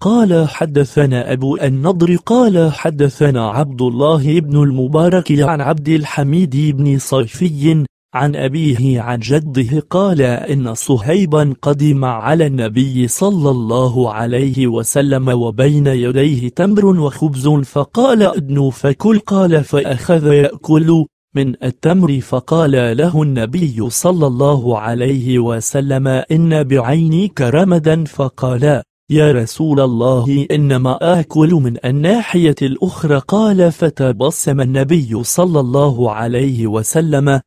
قال حدثنا أبو النضر قال حدثنا عبد الله بن المبارك عن عبد الحميد بن صيفي عن أبيه عن جده قال إن صهيبا قدم على النبي صلى الله عليه وسلم وبين يديه تمر وخبز فقال ادنو فكل قال فأخذ يأكل من التمر فقال له النبي صلى الله عليه وسلم إن بعينيك رمدا فقال يا رسول الله إنما آكل من الناحية الأخرى قال فتبسم النبي صلى الله عليه وسلم